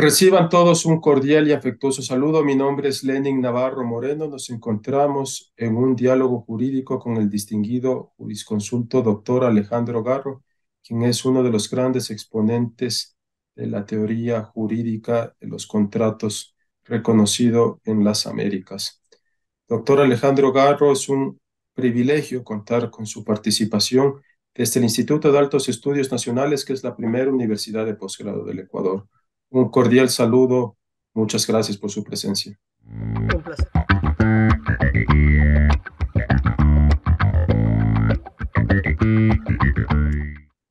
Reciban todos un cordial y afectuoso saludo. Mi nombre es Lenin Navarro Moreno. Nos encontramos en un diálogo jurídico con el distinguido jurisconsulto doctor Alejandro Garro, quien es uno de los grandes exponentes de la teoría jurídica de los contratos reconocido en las Américas. Doctor Alejandro Garro, es un privilegio contar con su participación desde el Instituto de Altos Estudios Nacionales, que es la primera universidad de posgrado del Ecuador. Un cordial saludo. Muchas gracias por su presencia.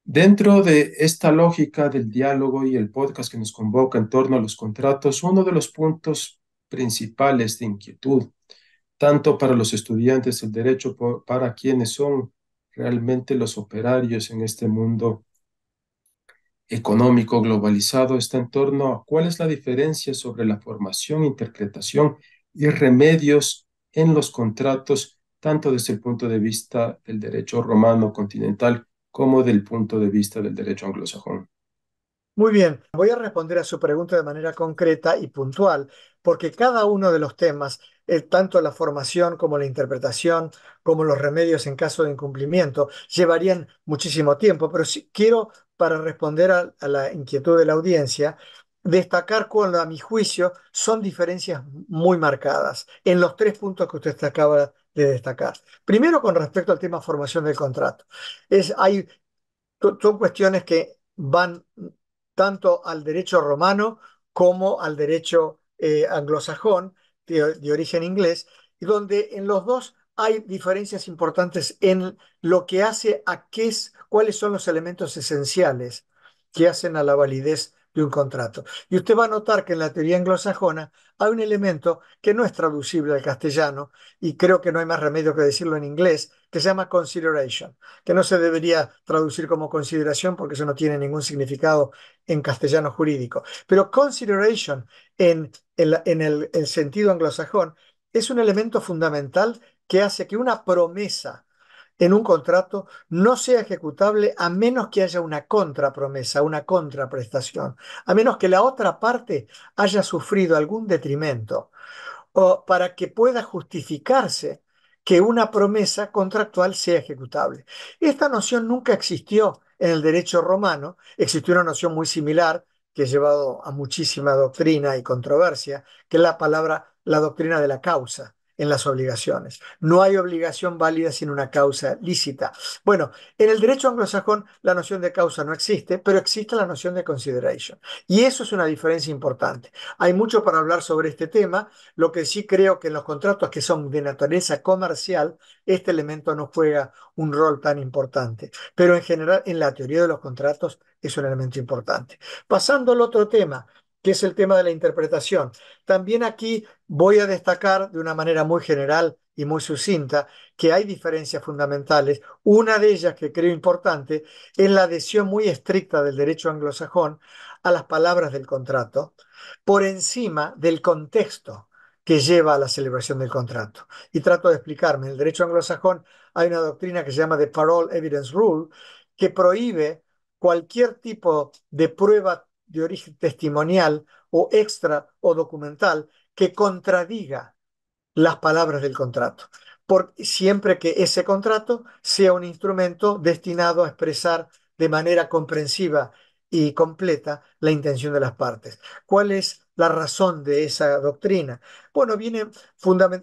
Dentro de esta lógica del diálogo y el podcast que nos convoca en torno a los contratos, uno de los puntos principales de inquietud, tanto para los estudiantes del derecho, para quienes son realmente los operarios en este mundo económico globalizado está en torno a cuál es la diferencia sobre la formación, interpretación y remedios en los contratos, tanto desde el punto de vista del derecho romano continental como del punto de vista del derecho anglosajón. Muy bien, voy a responder a su pregunta de manera concreta y puntual, porque cada uno de los temas, eh, tanto la formación como la interpretación, como los remedios en caso de incumplimiento, llevarían muchísimo tiempo, pero sí quiero para responder a, la inquietud de la audiencia, destacar con a mi juicio son diferencias muy marcadas en los tres puntos que usted acaba de destacar. Primero, con respecto al tema formación del contrato. Es, hay, son cuestiones que van tanto al derecho romano como al derecho eh, anglosajón de origen inglés, y donde en los dos hay diferencias importantes en lo que hace a qué es, cuáles son los elementos esenciales que hacen a la validez de un contrato. Y usted va a notar que en la teoría anglosajona hay un elemento que no es traducible al castellano y creo que no hay más remedio que decirlo en inglés, que se llama consideration, que no se debería traducir como consideración porque eso no tiene ningún significado en castellano jurídico. Pero consideration en, el sentido anglosajón es un elemento fundamental que hace que una promesa en un contrato no sea ejecutable a menos que haya una contrapromesa, una contraprestación, a menos que la otra parte haya sufrido algún detrimento, o para que pueda justificarse que una promesa contractual sea ejecutable. Esta noción nunca existió en el derecho romano, existió una noción muy similar que ha llevado a muchísima doctrina y controversia, que es la palabra, la doctrina de la causa en las obligaciones. No hay obligación válida sin una causa lícita. Bueno, en el derecho anglosajón la noción de causa no existe, pero existe la noción de consideration. Y eso es una diferencia importante. Hay mucho para hablar sobre este tema. Lo que sí creo que en los contratos que son de naturaleza comercial, este elemento no juega un rol tan importante. Pero en general, en la teoría de los contratos, es un elemento importante. Pasando al otro tema, que es el tema de la interpretación. También aquí voy a destacar de una manera muy general y muy sucinta que hay diferencias fundamentales. Una de ellas que creo importante es la adhesión muy estricta del derecho anglosajón a las palabras del contrato por encima del contexto que lleva a la celebración del contrato. Y trato de explicarme, en el derecho anglosajón hay una doctrina que se llama The Parole Evidence Rule, que prohíbe cualquier tipo de prueba de origen testimonial o extra o documental que contradiga las palabras del contrato, siempre que ese contrato sea un instrumento destinado a expresar de manera comprensiva y completa la intención de las partes. ¿Cuál es la razón de esa doctrina? Bueno, viene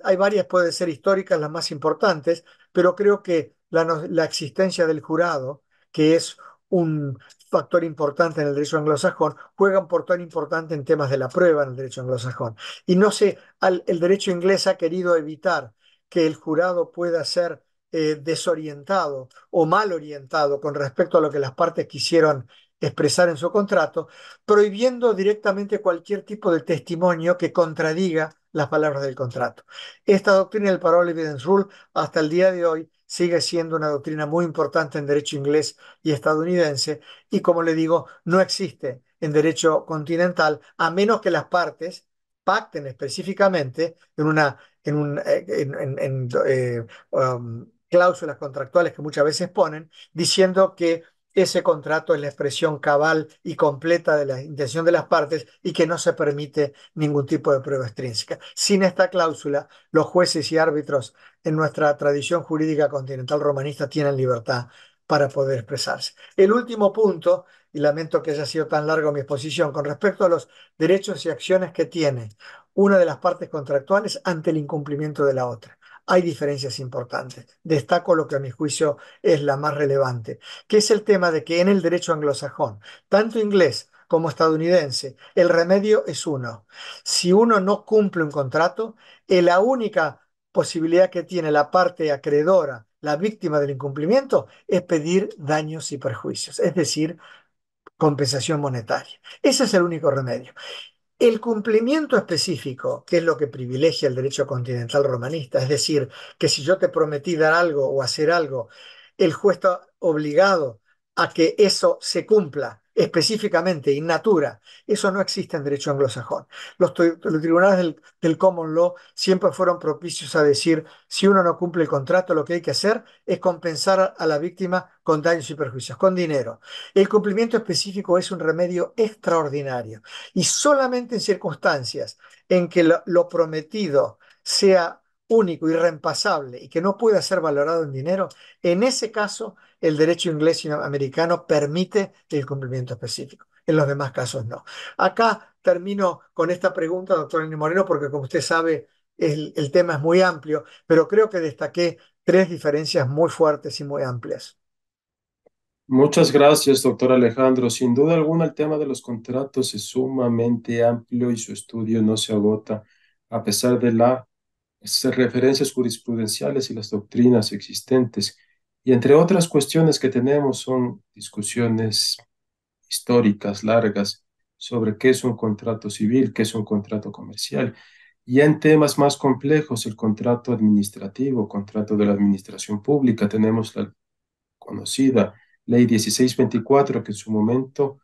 hay varias, pueden ser históricas, las más importantes, pero creo que la existencia del jurado, que es un factor importante en el derecho anglosajón, juega un portón importante en temas de la prueba en el derecho anglosajón. Y no sé, el derecho inglés ha querido evitar que el jurado pueda ser eh, desorientado o mal orientado con respecto a lo que las partes quisieron expresar en su contrato, prohibiendo directamente cualquier tipo de testimonio que contradiga las palabras del contrato. Esta doctrina del Parole Evidence Rule hasta el día de hoy sigue siendo una doctrina muy importante en derecho inglés y estadounidense y como le digo, no existe en derecho continental a menos que las partes pacten específicamente en una en, un, eh, eh, um, cláusulas contractuales que muchas veces ponen diciendo que ese contrato es la expresión cabal y completa de la intención de las partes y que no se permite ningún tipo de prueba extrínseca. Sin esta cláusula, los jueces y árbitros en nuestra tradición jurídica continental romanista tienen libertad para poder expresarse. El último punto, y lamento que haya sido tan largo mi exposición, con respecto a los derechos y acciones que tiene una de las partes contractuales ante el incumplimiento de la otra hay diferencias importantes. Destaco lo que a mi juicio es la más relevante, que es el tema de que en el derecho anglosajón, tanto inglés como estadounidense, el remedio es uno. Si uno no cumple un contrato, la única posibilidad que tiene la parte acreedora, la víctima del incumplimiento, es pedir daños y perjuicios, es decir, compensación monetaria. Ese es el único remedio. El cumplimiento específico, que es lo que privilegia el derecho continental romanista, es decir, que si yo te prometí dar algo o hacer algo, el juez está obligado a que eso se cumpla, específicamente in natura, eso no existe en derecho anglosajón. Los, tribunales del, common law siempre fueron propicios a decir, si uno no cumple el contrato, lo que hay que hacer es compensar a la víctima con daños y perjuicios, con dinero. El cumplimiento específico es un remedio extraordinario y solamente en circunstancias en que lo, lo prometido sea único, irreempasable y que no pueda ser valorado en dinero, en ese caso el derecho inglés y americano permite el cumplimiento específico. En los demás casos no. Acá termino con esta pregunta, doctor Enrique Moreno, porque como usted sabe, el, el tema es muy amplio, pero creo que destaqué tres diferencias muy fuertes y muy amplias. Muchas gracias, doctor Alejandro. Sin duda alguna, el tema de los contratos es sumamente amplio y su estudio no se agota a pesar de la referencias jurisprudenciales y las doctrinas existentes. Y entre otras cuestiones que tenemos son discusiones históricas largas sobre qué es un contrato civil, qué es un contrato comercial. Y en temas más complejos, el contrato administrativo, contrato de la administración pública, tenemos la conocida Ley 1624 que en su momento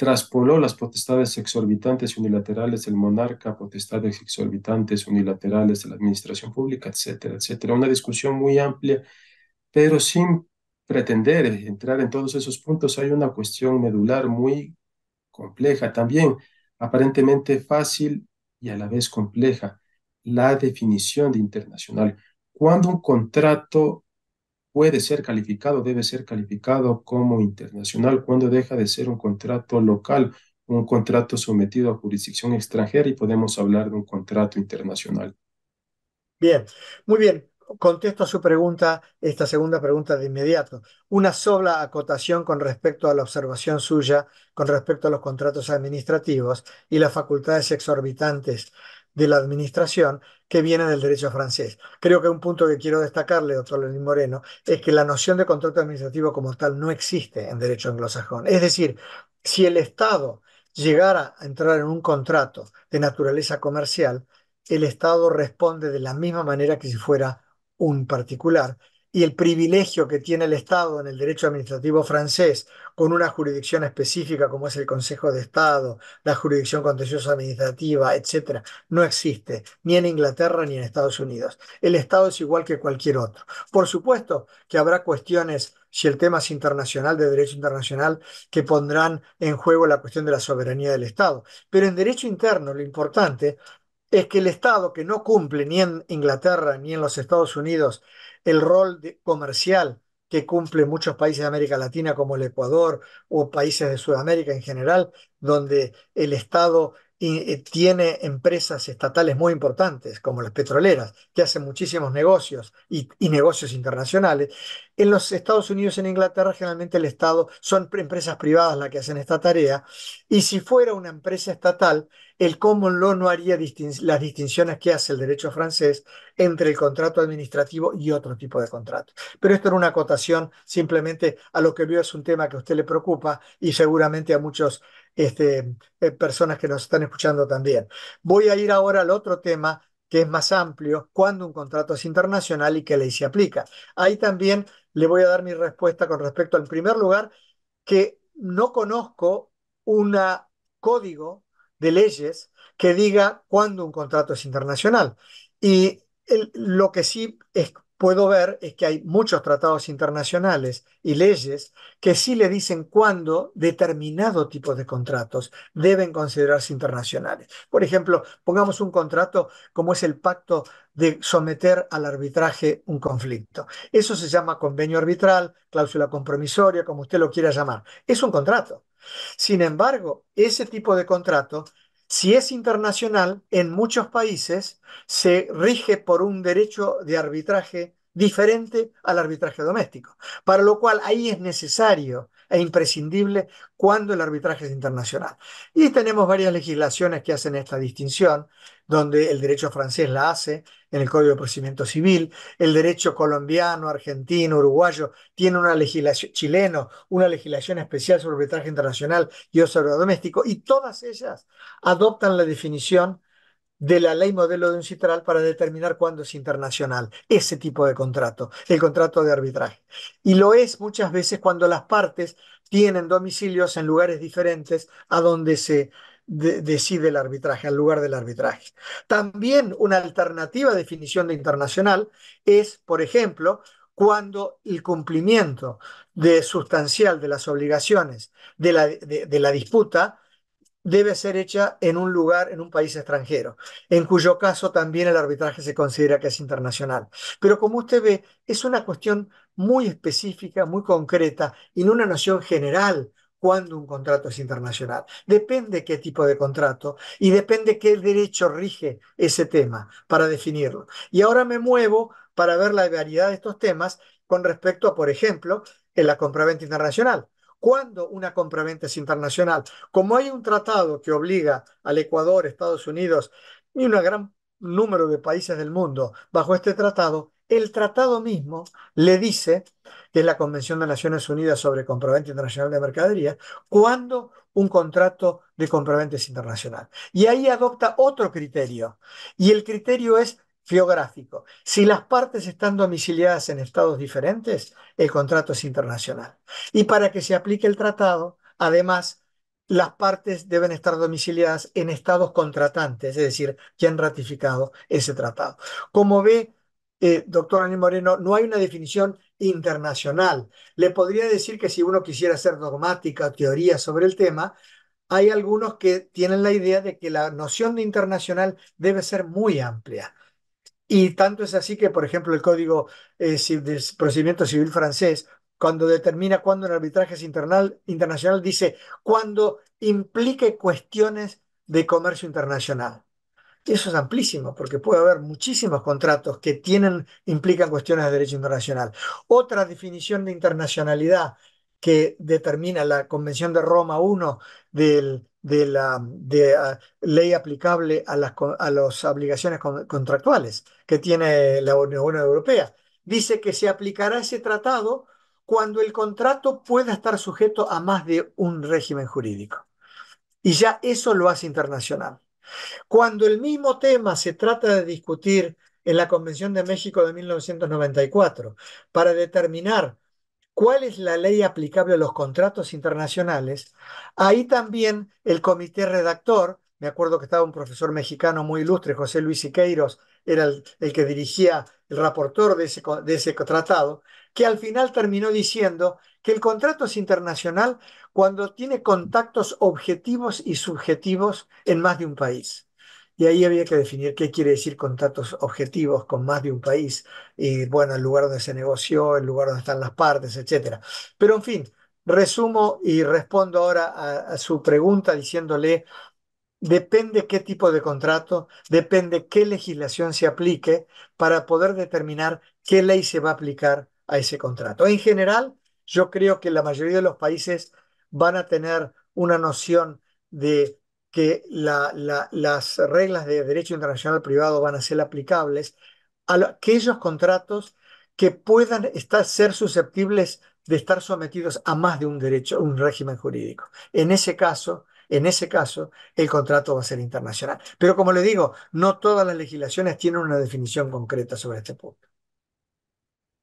traspoló las potestades exorbitantes unilaterales del monarca, potestades exorbitantes unilaterales de la administración pública, etcétera, etcétera. Una discusión muy amplia, pero sin pretender entrar en todos esos puntos, hay una cuestión medular muy compleja también, aparentemente fácil y a la vez compleja, la definición de internacional. Cuando un contrato puede ser calificado, debe ser calificado como internacional cuando deja de ser un contrato local, un contrato sometido a jurisdicción extranjera y podemos hablar de un contrato internacional. Bien, muy bien. Contesto a su pregunta, esta segunda pregunta de inmediato. Una sola acotación con respecto a la observación suya, con respecto a los contratos administrativos y las facultades exorbitantes de la administración que viene del derecho francés. Creo que un punto que quiero destacarle, doctor Lenín Moreno, es que la noción de contrato administrativo como tal no existe en derecho anglosajón. Es decir, si el Estado llegara a entrar en un contrato de naturaleza comercial, el Estado responde de la misma manera que si fuera un particular y el privilegio que tiene el Estado en el derecho administrativo francés con una jurisdicción específica como es el Consejo de Estado, la jurisdicción contenciosa administrativa, etc., no existe ni en Inglaterra ni en Estados Unidos. El Estado es igual que cualquier otro. Por supuesto que habrá cuestiones si el tema es internacional, de derecho internacional, que pondrán en juego la cuestión de la soberanía del Estado. Pero en derecho interno lo importante es que el Estado que no cumple ni en Inglaterra ni en los Estados Unidos el rol comercial que cumple muchos países de América Latina como el Ecuador o países de Sudamérica en general, donde el Estado tiene empresas estatales muy importantes, como las petroleras, que hacen muchísimos negocios y, negocios internacionales. En los Estados Unidos en Inglaterra, generalmente el Estado son empresas privadas las que hacen esta tarea. Y si fuera una empresa estatal, el common law no haría las distinciones que hace el derecho francés entre el contrato administrativo y otro tipo de contrato. Pero esto era una acotación simplemente a lo que veo es un tema que a usted le preocupa y seguramente a muchos este, eh, personas que nos están escuchando también. Voy a ir ahora al otro tema que es más amplio, cuando un contrato es internacional y qué ley se aplica. Ahí también le voy a dar mi respuesta con respecto al primer lugar, que no conozco un código de leyes que diga cuándo un contrato es internacional. Y lo que sí es puedo ver es que hay muchos tratados internacionales y leyes que sí le dicen cuándo determinado tipo de contratos deben considerarse internacionales. Por ejemplo, pongamos un contrato como es el pacto de someter al arbitraje un conflicto. Eso se llama convenio arbitral, cláusula compromisoria, como usted lo quiera llamar. Es un contrato. Sin embargo, ese tipo de contrato si es internacional, en muchos países se rige por un derecho de arbitraje diferente al arbitraje doméstico, para lo cual ahí es necesario e imprescindible cuando el arbitraje es internacional. Y tenemos varias legislaciones que hacen esta distinción, donde el derecho francés la hace, en el Código de Procedimiento Civil, el derecho colombiano, argentino, uruguayo, tiene una legislación, chileno, una legislación especial sobre arbitraje internacional y sobre doméstico, y todas ellas adoptan la definición de la ley modelo de un citral para determinar cuándo es internacional, ese tipo de contrato, el contrato de arbitraje. Y lo es muchas veces cuando las partes tienen domicilios en lugares diferentes a donde se decide el arbitraje, al lugar del arbitraje. También una alternativa definición de internacional es, por ejemplo, cuando el cumplimiento de sustancial de las obligaciones de la, de la disputa debe ser hecha en un lugar, en un país extranjero, en cuyo caso también el arbitraje se considera que es internacional. Pero como usted ve, es una cuestión muy específica, muy concreta, y no una noción general cuando un contrato es internacional. Depende qué tipo de contrato y depende qué derecho rige ese tema para definirlo. Y ahora me muevo para ver la variedad de estos temas con respecto a, por ejemplo, en la compraventa internacional. Cuando una compraventa es internacional, como hay un tratado que obliga al Ecuador, Estados Unidos y un gran número de países del mundo bajo este tratado, el tratado mismo le dice, que es la Convención de Naciones Unidas sobre Compraventa Internacional de Mercadería cuando un contrato de compraventa es internacional. Y ahí adopta otro criterio, y el criterio es geográfico. Si las partes están domiciliadas en estados diferentes, el contrato es internacional. Y para que se aplique el tratado, además, las partes deben estar domiciliadas en estados contratantes, es decir, que han ratificado ese tratado. Como ve, eh, doctor Aníbal Moreno, no hay una definición internacional. Le podría decir que si uno quisiera hacer dogmática o teoría sobre el tema, hay algunos que tienen la idea de que la noción de internacional debe ser muy amplia. Y tanto es así que, por ejemplo, el Código eh, de Procedimiento Civil francés, cuando determina cuándo un arbitraje es internacional, dice cuando implique cuestiones de comercio internacional. Eso es amplísimo, porque puede haber muchísimos contratos que tienen, implican cuestiones de derecho internacional. Otra definición de internacionalidad que determina la Convención de Roma I de la ah, ley aplicable a las, obligaciones contractuales que tiene la Unión Europea. Dice que se aplicará ese tratado cuando el contrato pueda estar sujeto a más de un régimen jurídico. Y ya eso lo hace internacional. Cuando el mismo tema se trata de discutir en la Convención de México de 1994 para determinar cuál es la ley aplicable a los contratos internacionales, ahí también el comité redactor me acuerdo que estaba un profesor mexicano muy ilustre, José Luis Siqueiros, era el, que dirigía el raportor de ese, de ese tratado, que al final terminó diciendo que el contrato es internacional cuando tiene contactos objetivos y subjetivos en más de un país. Y ahí había que definir qué quiere decir contactos objetivos con más de un país, y bueno, el lugar donde se negoció, el lugar donde están las partes, etc. Pero en fin, resumo y respondo ahora a su pregunta diciéndole depende qué tipo de contrato, depende qué legislación se aplique para poder determinar qué ley se va a aplicar a ese contrato. En general, yo creo que la mayoría de los países van a tener una noción de que las reglas de derecho internacional privado van a ser aplicables a aquellos contratos que puedan estar, ser susceptibles de estar sometidos a más de un derecho, un régimen jurídico. En ese caso, en ese caso el contrato va a ser internacional. Pero como le digo, no todas las legislaciones tienen una definición concreta sobre este punto.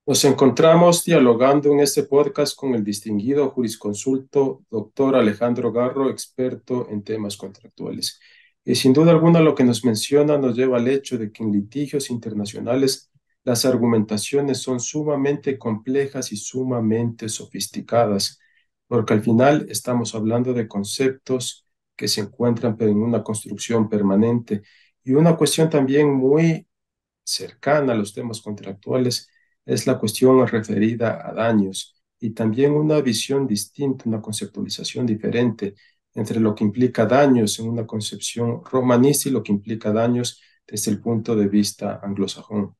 Nos encontramos dialogando en este podcast con el distinguido jurisconsulto doctor Alejandro Garro, experto en temas contractuales. Y sin duda alguna lo que nos menciona nos lleva al hecho de que en litigios internacionales las argumentaciones son sumamente complejas y sumamente sofisticadas porque al final estamos hablando de conceptos que se encuentran en una construcción permanente. Y una cuestión también muy cercana a los temas contractuales es la cuestión referida a daños y también una visión distinta, una conceptualización diferente entre lo que implica daños en una concepción romanista y lo que implica daños desde el punto de vista anglosajón.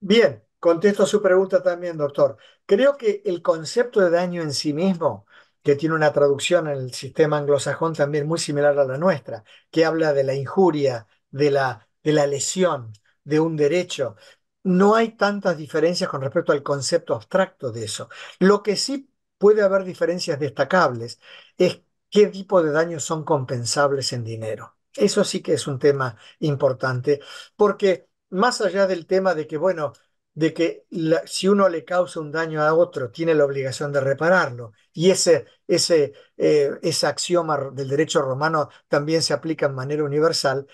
Bien, Contesto su pregunta también, doctor. Creo que el concepto de daño en sí mismo, que tiene una traducción en el sistema anglosajón también muy similar a la nuestra, que habla de la injuria, de la, de la lesión, de un derecho, no hay tantas diferencias con respecto al concepto abstracto de eso. Lo que sí puede haber diferencias destacables es qué tipo de daños son compensables en dinero. Eso sí que es un tema importante, porque más allá del tema de que, bueno, de que si uno le causa un daño a otro, tiene la obligación de repararlo. Y ese, ese, eh, axioma del derecho romano también se aplica en manera universal.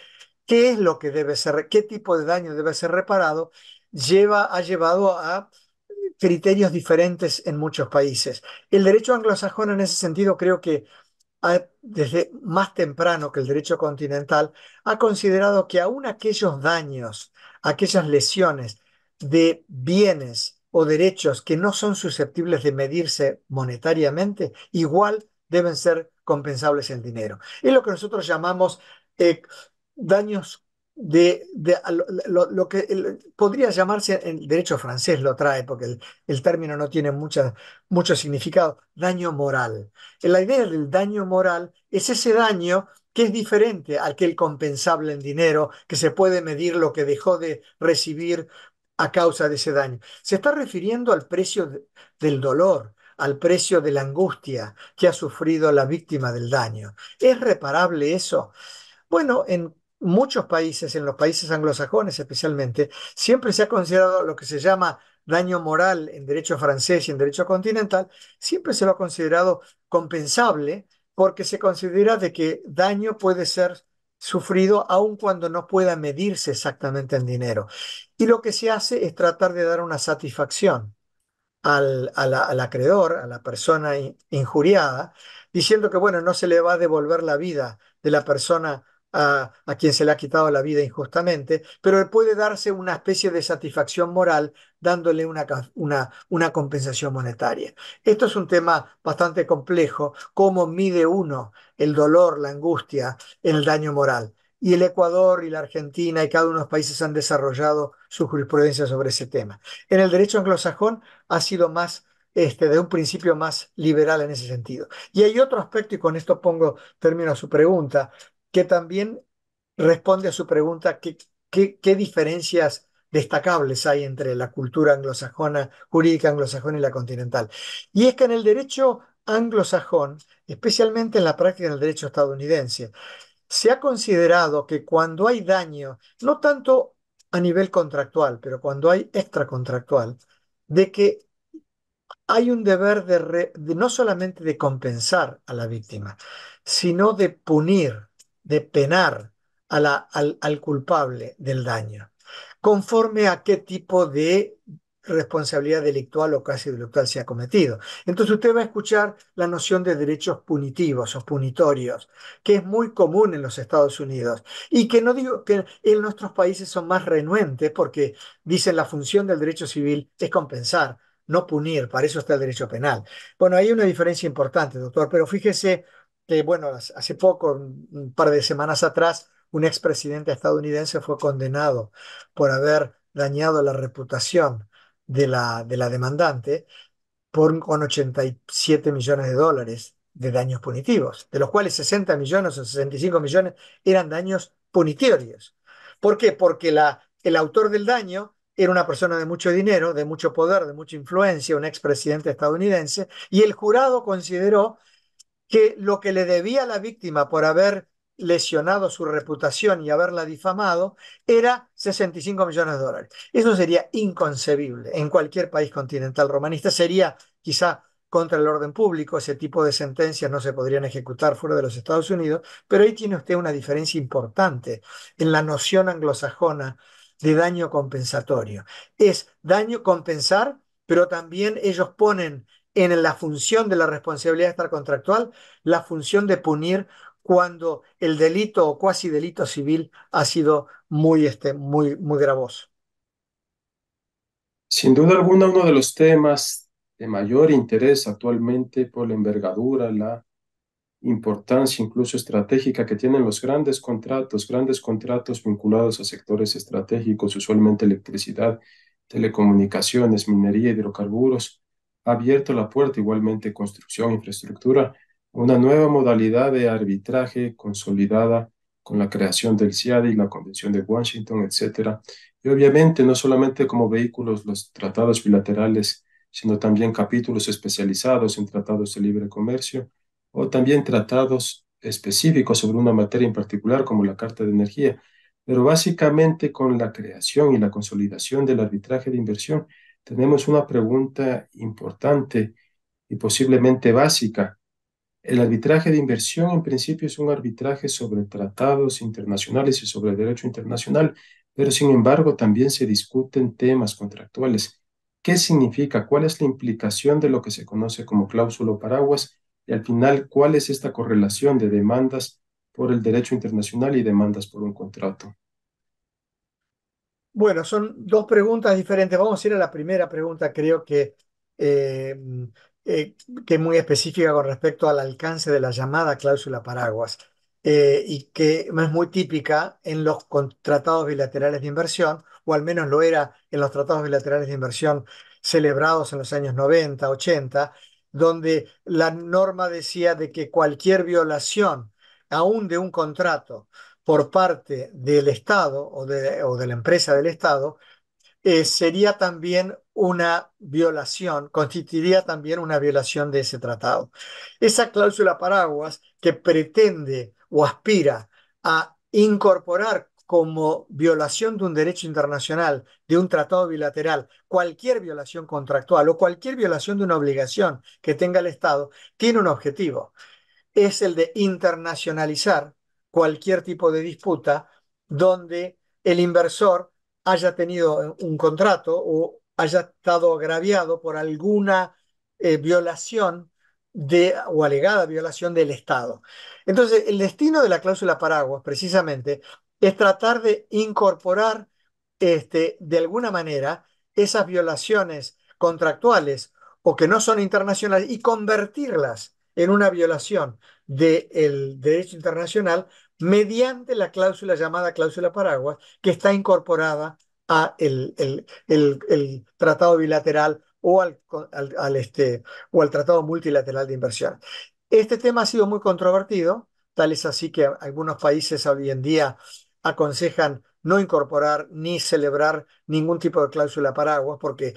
¿Qué es lo que debe ser, qué tipo de daño debe ser reparado? Lleva, ha llevado a criterios diferentes en muchos países. El derecho anglosajón en ese sentido creo que desde más temprano que el derecho continental ha considerado que aún aquellos daños, aquellas lesiones de bienes o derechos que no son susceptibles de medirse monetariamente, igual deben ser compensables en dinero. Es lo que nosotros llamamos eh, daños de, lo, que podría llamarse, el derecho francés lo trae porque el, término no tiene mucho significado, daño moral. La idea del daño moral es ese daño que es diferente al que el compensable en dinero, que se puede medir lo que dejó de recibir a causa de ese daño. Se está refiriendo al precio del dolor, al precio de la angustia que ha sufrido la víctima del daño. ¿Es reparable eso? Bueno, en muchos países, en los países anglosajones especialmente, siempre se ha considerado lo que se llama daño moral en derecho francés y en derecho continental, siempre se lo ha considerado compensable porque se considera de que daño puede ser sufrido, aun cuando no pueda medirse exactamente en dinero. Y lo que se hace es tratar de dar una satisfacción al, al acreedor, a la persona injuriada, diciendo que, bueno, no se le va a devolver la vida de la persona a, quien se le ha quitado la vida injustamente, pero puede darse una especie de satisfacción moral dándole una, una, una compensación monetaria. Esto es un tema bastante complejo, cómo mide uno el dolor, la angustia, el daño moral. Y el Ecuador y la Argentina y cada uno de los países han desarrollado su jurisprudencia sobre ese tema. En el derecho anglosajón ha sido más este, de un principio más liberal en ese sentido. Y hay otro aspecto, y con esto pongo término a su pregunta, que también responde a su pregunta ¿qué, qué, diferencias destacables hay entre la cultura anglosajona, jurídica anglosajona y la continental. Y es que en el derecho anglosajón, especialmente en la práctica del derecho estadounidense, se ha considerado que cuando hay daño, no tanto a nivel contractual, pero cuando hay extracontractual, de que hay un deber no solamente de compensar a la víctima, sino de punir de penar al, culpable del daño, conforme a qué tipo de responsabilidad delictual o casi delictual se ha cometido. Entonces usted va a escuchar la noción de derechos punitivos o punitorios, que es muy común en los Estados Unidos y que no digo que en nuestros países son más renuentes porque dicen la función del derecho civil es compensar, no punir, para eso está el derecho penal. Bueno, hay una diferencia importante, doctor, pero fíjese que, bueno, hace poco, un par de semanas atrás, un expresidente estadounidense fue condenado por haber dañado la reputación de la, de la demandante por, con 87 millones de dólares de daños punitivos, de los cuales 60 millones o 65 millones eran daños punitivos ¿Por qué? Porque la, el autor del daño era una persona de mucho dinero, de mucho poder, de mucha influencia, un expresidente estadounidense, y el jurado consideró que lo que le debía a la víctima por haber lesionado su reputación y haberla difamado era 65 millones de dólares. Eso sería inconcebible en cualquier país continental romanista. Sería quizá contra el orden público, ese tipo de sentencias no se podrían ejecutar fuera de los Estados Unidos, pero ahí tiene usted una diferencia importante en la noción anglosajona de daño compensatorio. Es daño compensar, pero también ellos ponen en la función de la responsabilidad contractual, la función de punir cuando el delito o cuasi delito civil ha sido muy, este, muy, muy gravoso. Sin duda alguna, uno de los temas de mayor interés actualmente por la envergadura, la importancia incluso estratégica que tienen los grandes contratos, grandes contratos vinculados a sectores estratégicos, usualmente electricidad, telecomunicaciones, minería, hidrocarburos, ha abierto la puerta igualmente construcción, infraestructura, una nueva modalidad de arbitraje consolidada con la creación del CIADI, y la Convención de Washington, etc. Y obviamente no solamente como vehículos los tratados bilaterales, sino también capítulos especializados en tratados de libre comercio o también tratados específicos sobre una materia en particular como la Carta de Energía. Pero básicamente con la creación y la consolidación del arbitraje de inversión tenemos una pregunta importante y posiblemente básica. El arbitraje de inversión en principio es un arbitraje sobre tratados internacionales y sobre derecho internacional, pero sin embargo también se discuten temas contractuales. ¿Qué significa? ¿Cuál es la implicación de lo que se conoce como cláusulo paraguas? Y al final, ¿cuál es esta correlación de demandas por el derecho internacional y demandas por un contrato? Bueno, son dos preguntas diferentes. Vamos a ir a la primera pregunta, creo que, eh, eh, que es muy específica con respecto al alcance de la llamada cláusula paraguas eh, y que es muy típica en los tratados bilaterales de inversión, o al menos lo era en los tratados bilaterales de inversión celebrados en los años 90, 80, donde la norma decía de que cualquier violación, aún de un contrato, por parte del Estado o de, la empresa del Estado eh, sería también una violación, constituiría también una violación de ese tratado. Esa cláusula paraguas que pretende o aspira a incorporar como violación de un derecho internacional, de un tratado bilateral, cualquier violación contractual o cualquier violación de una obligación que tenga el Estado, tiene un objetivo. Es el de internacionalizar cualquier tipo de disputa donde el inversor haya tenido eh, un contrato o haya estado agraviado por alguna eh, violación de, o alegada violación del Estado. Entonces, el destino de la cláusula paraguas, precisamente, es tratar de incorporar este, de alguna manera esas violaciones contractuales o que no son internacionales y convertirlas en una violación del derecho internacional mediante la cláusula llamada cláusula paraguas, que está incorporada a el, el, tratado bilateral o al, este, o al tratado multilateral de inversión. Este tema ha sido muy controvertido, tal es así que algunos países hoy en día aconsejan no incorporar ni celebrar ningún tipo de cláusula paraguas, porque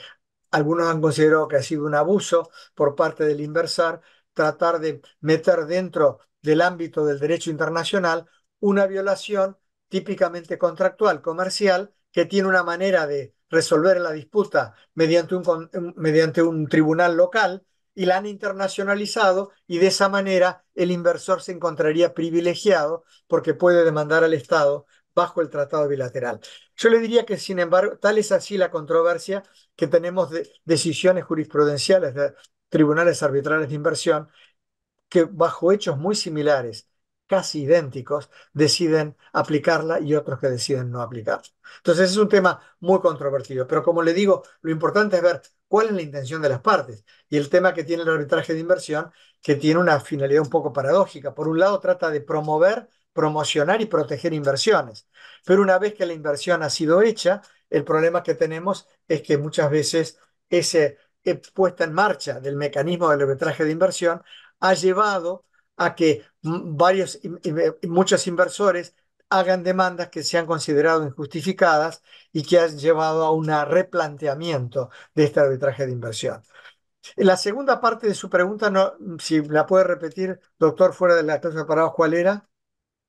algunos han considerado que ha sido un abuso por parte del inversar tratar de meter dentro del ámbito del derecho internacional una violación típicamente contractual, comercial, que tiene una manera de resolver la disputa mediante un, mediante un tribunal local y la han internacionalizado y de esa manera el inversor se encontraría privilegiado porque puede demandar al Estado bajo el tratado bilateral. Yo le diría que, sin embargo, tal es así la controversia que tenemos de decisiones jurisprudenciales de tribunales arbitrales de inversión que bajo hechos muy similares, casi idénticos, deciden aplicarla y otros que deciden no aplicarla. Entonces es un tema muy controvertido, pero como le digo, lo importante es ver cuál es la intención de las partes y el tema que tiene el arbitraje de inversión, que tiene una finalidad un poco paradójica. Por un lado trata de promover, promocionar y proteger inversiones, pero una vez que la inversión ha sido hecha, el problema que tenemos es que muchas veces ese eh, puesta en marcha del mecanismo del arbitraje de inversión ha llevado a que varios, eh, muchos inversores hagan demandas que se han considerado injustificadas y que han llevado a un replanteamiento de este arbitraje de inversión. La segunda parte de su pregunta, si la puede repetir, doctor, fuera de la clase de parados, ¿cuál era?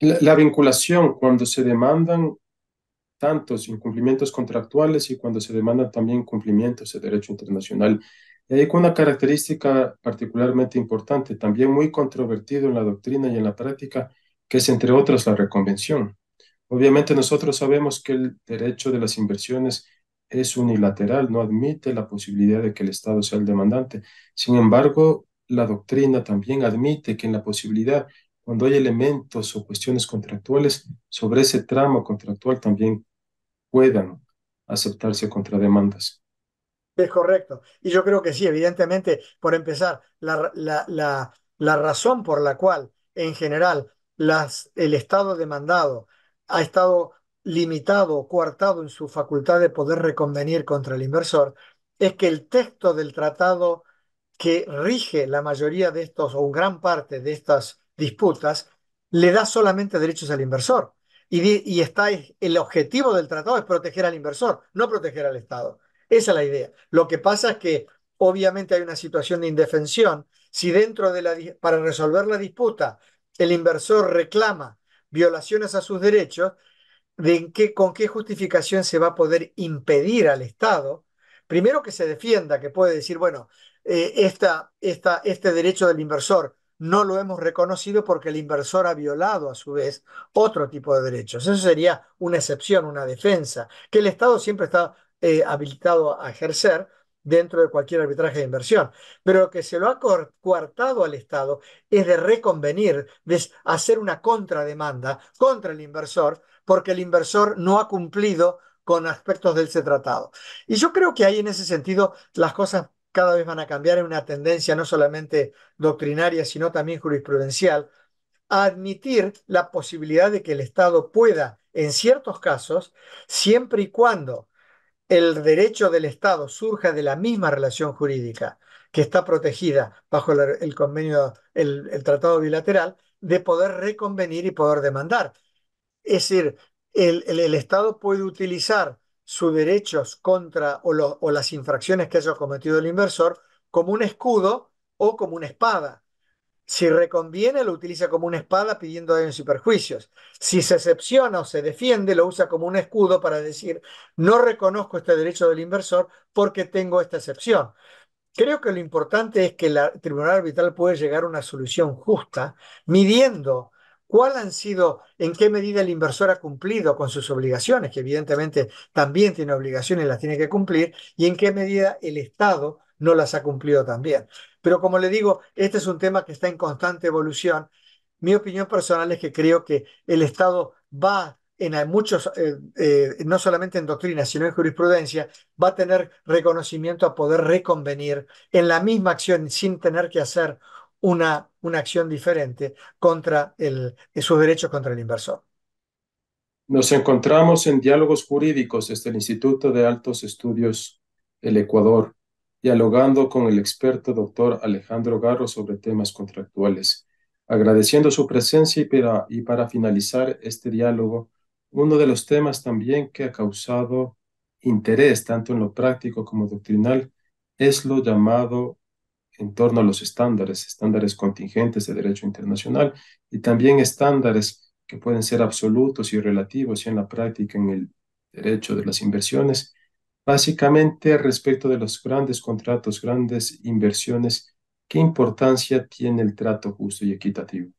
La, la, vinculación cuando se demandan tantos incumplimientos contractuales y cuando se demandan también incumplimientos de derecho internacional y hay una característica particularmente importante, también muy controvertida en la doctrina y en la práctica, que es entre otras la reconvención. Obviamente nosotros sabemos que el derecho de las inversiones es unilateral, no admite la posibilidad de que el Estado sea el demandante. Sin embargo, la doctrina también admite que en la posibilidad, cuando hay elementos o cuestiones contractuales, sobre ese tramo contractual también puedan aceptarse contrademandas. Es correcto. Y yo creo que sí, evidentemente, por empezar, la, razón por la cual, en general, las, el Estado demandado ha estado limitado o coartado en su facultad de poder reconvenir contra el inversor, es que el texto del tratado que rige la mayoría de estos o gran parte de estas disputas le da solamente derechos al inversor. Y, y el objetivo del tratado es proteger al inversor, no proteger al Estado. Esa es la idea. Lo que pasa es que obviamente hay una situación de indefensión. Si dentro de la, para resolver la disputa, el inversor reclama violaciones a sus derechos, ¿de qué, ¿con qué justificación se va a poder impedir al Estado? Primero que se defienda, que puede decir, bueno, eh, esta, este derecho del inversor no lo hemos reconocido porque el inversor ha violado a su vez otro tipo de derechos. Eso sería una excepción, una defensa, que el Estado siempre está eh, habilitado a ejercer dentro de cualquier arbitraje de inversión. Pero lo que se lo ha coartado al Estado es de reconvenir, de hacer una contrademanda contra el inversor, porque el inversor no ha cumplido con aspectos de ese tratado. Y yo creo que ahí en ese sentido las cosas cada vez van a cambiar en una tendencia no solamente doctrinaria, sino también jurisprudencial, a admitir la posibilidad de que el Estado pueda, en ciertos casos, siempre y cuando el derecho del Estado surja de la misma relación jurídica que está protegida bajo el convenio, el, tratado bilateral, de poder reconvenir y poder demandar. Es decir, el, Estado puede utilizar sus derechos contra o, o las infracciones que haya cometido el inversor como un escudo o como una espada si reconviene, lo utiliza como una espada pidiendo daños y perjuicios. Si se excepciona o se defiende, lo usa como un escudo para decir, no reconozco este derecho del inversor porque tengo esta excepción. Creo que lo importante es que el tribunal arbitral puede llegar a una solución justa, midiendo cuál han sido, en qué medida el inversor ha cumplido con sus obligaciones, que evidentemente también tiene obligaciones, y las tiene que cumplir, y en qué medida el Estado no las ha cumplido también. Pero como le digo, este es un tema que está en constante evolución. Mi opinión personal es que creo que el Estado va en muchos, eh, eh, no solamente en doctrina, sino en jurisprudencia, va a tener reconocimiento a poder reconvenir en la misma acción sin tener que hacer una, una acción diferente contra el, eh, sus derechos contra el inversor. Nos encontramos en Diálogos Jurídicos desde el Instituto de Altos Estudios del Ecuador dialogando con el experto doctor Alejandro Garro sobre temas contractuales. Agradeciendo su presencia y para, y para finalizar este diálogo, uno de los temas también que ha causado interés tanto en lo práctico como doctrinal es lo llamado en torno a los estándares, estándares contingentes de derecho internacional y también estándares que pueden ser absolutos y relativos y en la práctica en el derecho de las inversiones Básicamente, respecto de los grandes contratos, grandes inversiones, ¿qué importancia tiene el trato justo y equitativo?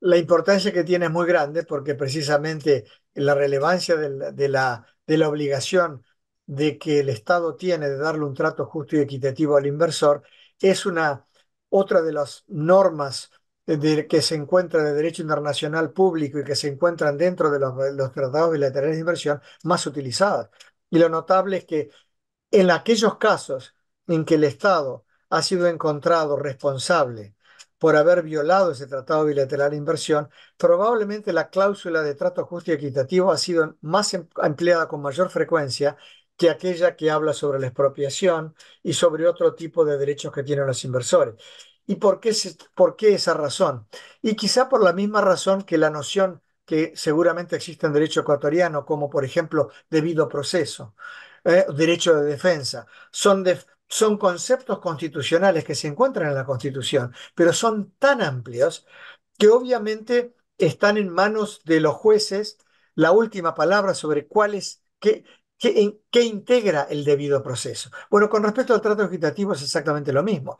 La importancia que tiene es muy grande porque precisamente la relevancia de la, obligación de que el Estado tiene de darle un trato justo y equitativo al inversor es una otra de las normas que se encuentra de derecho internacional público y que se encuentran dentro de los, los tratados bilaterales de inversión más utilizadas. Y lo notable es que en aquellos casos en que el Estado ha sido encontrado responsable por haber violado ese tratado bilateral de inversión, probablemente la cláusula de trato justo y equitativo ha sido más em, empleada con mayor frecuencia que aquella que habla sobre la expropiación y sobre otro tipo de derechos que tienen los inversores. ¿Y por qué, por qué esa razón? Y quizá por la misma razón que la noción que seguramente existen en derecho ecuatoriano, como por ejemplo debido proceso, eh, derecho de defensa. Son, son conceptos constitucionales que se encuentran en la Constitución, pero son tan amplios que obviamente están en manos de los jueces la última palabra sobre cuál es, qué, qué integra el debido proceso. Bueno, con respecto al trato equitativo es exactamente lo mismo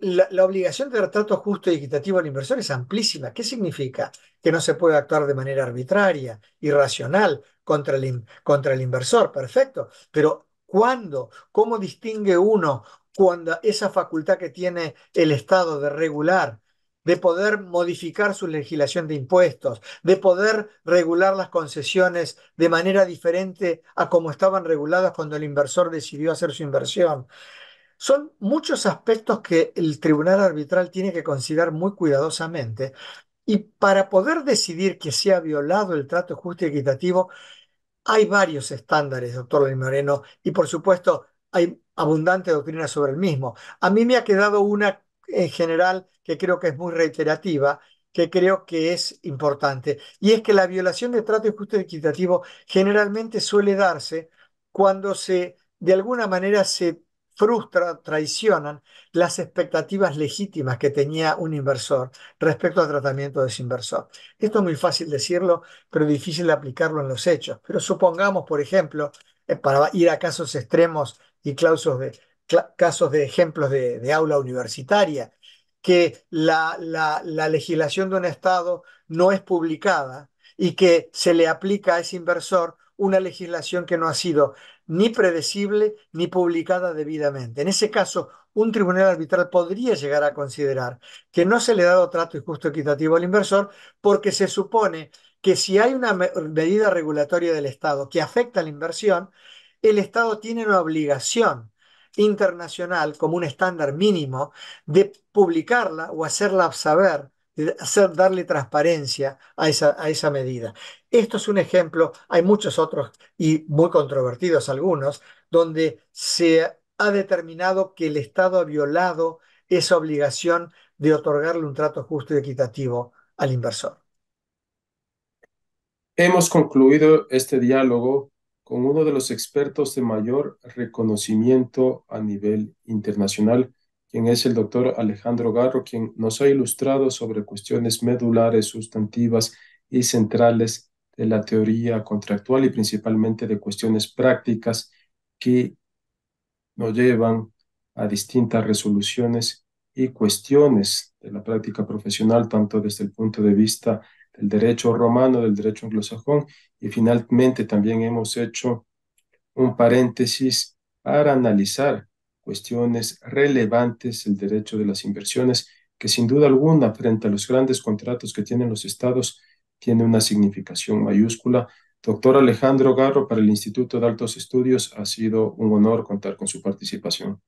la, obligación de trato justo y equitativo al inversor es amplísima. ¿Qué significa? Que no se puede actuar de manera arbitraria, irracional contra el, contra el inversor, perfecto. Pero ¿cuándo? ¿Cómo distingue uno cuando esa facultad que tiene el Estado de regular, de poder modificar su legislación de impuestos, de poder regular las concesiones de manera diferente a como estaban reguladas cuando el inversor decidió hacer su inversión, son muchos aspectos que el tribunal arbitral tiene que considerar muy cuidadosamente y para poder decidir que se ha violado el trato justo y equitativo, hay varios estándares, doctor Luis Moreno, y por supuesto hay abundante doctrina sobre el mismo. A mí me ha quedado una en general que creo que es muy reiterativa, que creo que es importante, y es que la violación de trato justo y equitativo generalmente suele darse cuando se, de alguna manera, se frustran, traicionan las expectativas legítimas que tenía un inversor respecto al tratamiento de ese inversor. Esto es muy fácil decirlo, pero difícil de aplicarlo en los hechos. Pero supongamos, por ejemplo, eh, para ir a casos extremos y de, casos de ejemplos de, aula universitaria, que la, la legislación de un Estado no es publicada y que se le aplica a ese inversor una legislación que no ha sido ni predecible ni publicada debidamente. En ese caso, un tribunal arbitral podría llegar a considerar que no se le ha dado trato y justo equitativo al inversor porque se supone que si hay una medida regulatoria del Estado que afecta a la inversión, el Estado tiene una obligación internacional como un estándar mínimo de publicarla o hacerla saber hacer, darle transparencia a esa medida. Esto es un ejemplo, hay muchos otros y muy controvertidos algunos, donde se ha determinado que el Estado ha violado esa obligación de otorgarle un trato justo y equitativo al inversor. Hemos concluido este diálogo con uno de los expertos de mayor reconocimiento a nivel internacional quien es el doctor Alejandro Garro, quien nos ha ilustrado sobre cuestiones medulares, sustantivas y centrales de la teoría contractual y principalmente de cuestiones prácticas que nos llevan a distintas resoluciones y cuestiones de la práctica profesional, tanto desde el punto de vista del derecho romano, del derecho anglosajón, y finalmente también hemos hecho un paréntesis para analizar cuestiones relevantes el derecho de las inversiones, que sin duda alguna, frente a los grandes contratos que tienen los estados, tiene una significación mayúscula. Doctor Alejandro Garro, para el Instituto de Altos Estudios, ha sido un honor contar con su participación.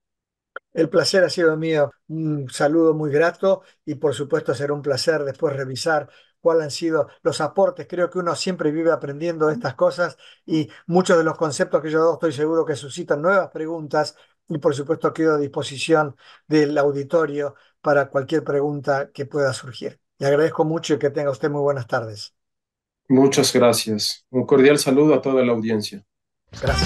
El placer ha sido mío, un saludo muy grato y por supuesto será un placer después revisar cuáles han sido los aportes. Creo que uno siempre vive aprendiendo estas cosas y muchos de los conceptos que yo doy estoy seguro que suscitan nuevas preguntas y por supuesto quedo a disposición del auditorio para cualquier pregunta que pueda surgir. Le agradezco mucho y que tenga usted muy buenas tardes. Muchas gracias. Un cordial saludo a toda la audiencia. Gracias.